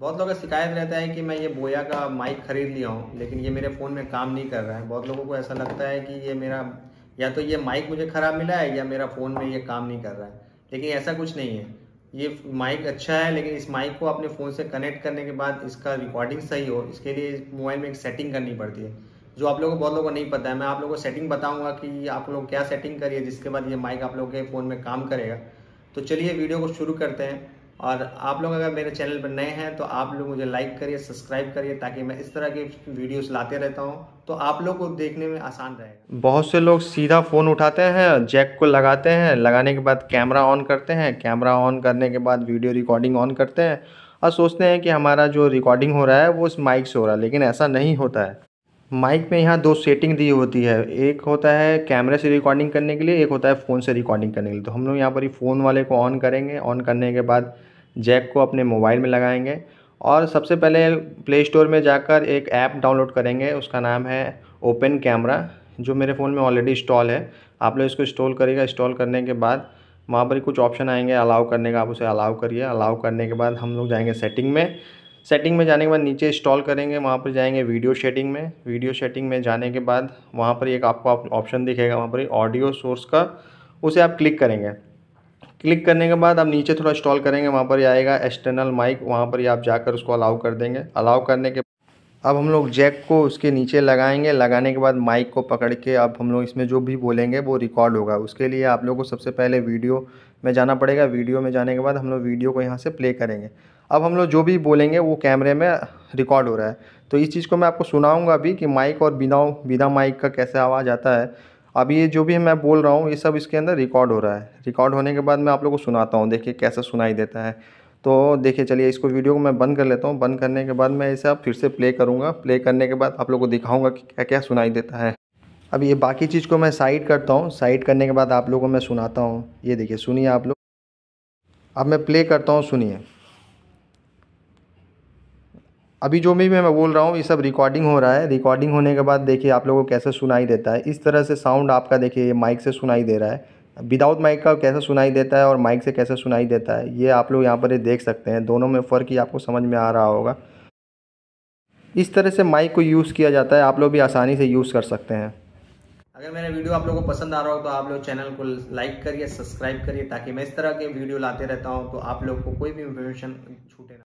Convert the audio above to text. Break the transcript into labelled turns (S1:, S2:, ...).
S1: बहुत लोगों का शिकायत रहता है कि मैं ये बोया का माइक ख़रीद लिया हूँ लेकिन ये मेरे फ़ोन में काम नहीं कर रहा है बहुत लोगों को ऐसा लगता है कि ये मेरा या तो ये माइक मुझे ख़राब मिला है या मेरा फ़ोन में ये काम नहीं कर रहा है लेकिन ऐसा कुछ नहीं है ये माइक अच्छा है लेकिन इस माइक को अपने फ़ोन से कनेक्ट करने के बाद इसका रिकॉर्डिंग सही हो इसके लिए मोबाइल में एक सेटिंग करनी पड़ती है जो आप लोगों को बहुत लोगों को नहीं पता है मैं आप लोगों को सेटिंग बताऊंगा कि आप लोग क्या सेटिंग करिए जिसके बाद ये माइक आप लोगों के फ़ोन में काम करेगा तो चलिए वीडियो को शुरू करते हैं और आप लोग अगर मेरे चैनल पर नए हैं तो आप लोग मुझे लाइक करिए सब्सक्राइब करिए ताकि मैं इस तरह के वीडियोस लाते रहता हूँ तो आप लोग को देखने में आसान रहेगा बहुत से लोग सीधा फ़ोन उठाते हैं जैक को लगाते हैं लगाने के बाद कैमरा ऑन करते हैं कैमरा ऑन करने के बाद वीडियो रिकॉर्डिंग ऑन करते हैं और सोचते हैं कि हमारा जो रिकॉर्डिंग हो रहा है वो इस माइक से हो रहा है लेकिन ऐसा नहीं होता है माइक में यहाँ दो सेटिंग दी होती है एक होता है कैमरे से रिकॉर्डिंग करने के लिए एक होता है फ़ोन से रिकॉर्डिंग करने के लिए तो हम लोग यहाँ पर ही फ़ोन वाले को ऑन करेंगे ऑन करने के बाद जैक को अपने मोबाइल में लगाएंगे और सबसे पहले प्ले स्टोर में जाकर एक ऐप डाउनलोड करेंगे उसका नाम है ओपन कैमरा जो मेरे फ़ोन में ऑलरेडी इंस्टॉल है आप लोग इसको इंस्टॉल करिएगा इंस्टॉल करने के बाद वहाँ पर कुछ ऑप्शन आएंगे अलाउ करने का आप उसे अलाउ करिए अलाउ करने के बाद हम लोग जाएंगे सेटिंग में सेटिंग में जाने के बाद नीचे इंस्टॉल करेंगे वहाँ पर जाएंगे वीडियो सेटिंग में वीडियो सेटिंग में जाने के बाद वहाँ पर एक आपको ऑप्शन दिखेगा वहाँ पर ऑडियो सोर्स का उसे आप क्लिक करेंगे क्लिक करने के बाद आप नीचे थोड़ा इंस्टॉल करेंगे वहाँ पर आएगा एक्सटर्नल माइक वहाँ पर ही आप जाकर उसको अलाउ कर देंगे अलाउ करने के अब हम लोग जैक को उसके नीचे लगाएंगे लगाने के बाद माइक को पकड़ के अब हम लोग इसमें जो भी बोलेंगे वो रिकॉर्ड होगा उसके लिए आप लोग को सबसे पहले वीडियो में जाना पड़ेगा वीडियो में जाने के बाद हम लोग वीडियो को यहाँ से प्ले करेंगे अब हम लोग जो भी बोलेंगे वो कैमरे में रिकॉर्ड हो रहा है तो इस चीज़ को मैं आपको सुनाऊँगा अभी कि माइक और बिना बिना माइक का कैसे आवाज़ आता है अब ये जो भी मैं बोल रहा हूँ ये सब इसके अंदर रिकॉर्ड हो रहा है रिकॉर्ड होने के बाद मैं आप लोग को सुनाता हूँ देखिए कैसे सुनाई देता है तो देखिए चलिए इसको वीडियो को मैं बंद कर लेता हूँ बंद करने के बाद मैं इसे आप फिर से प्ले करूँगा प्ले करने के बाद आप लोग को दिखाऊँगा कि क्या क्या सुनाई देता है अब ये बाकी चीज़ को मैं साइड करता हूँ साइड करने के बाद आप लोगों को मैं सुनाता हूँ ये देखिए सुनिए आप लोग अब मैं प्ले करता हूँ सुनिए अभी जो भी मैं बोल रहा हूँ ये सब रिकॉर्डिंग हो रहा है रिकॉर्डिंग होने के बाद देखिए आप लोगों को कैसे सुनाई देता है इस तरह से साउंड आपका देखिए ये माइक से सुनाई दे रहा है विदाउट माइक का कैसे सुनाई देता है और माइक से कैसे सुनाई देता है ये आप लोग यहाँ पर देख सकते हैं दोनों में फ़र्क ही आपको समझ में आ रहा होगा इस तरह से माइक को यूज़ किया जाता है आप लोग भी आसानी से यूज़ कर सकते हैं अगर मेरा वीडियो आप लोगों को पसंद आ रहा हो तो आप लोग चैनल को लाइक करिए सब्सक्राइब करिए ताकि मैं इस तरह के वीडियो लाते रहता हूँ तो आप लोग को कोई भी इन्फॉर्मेशन छूटे ना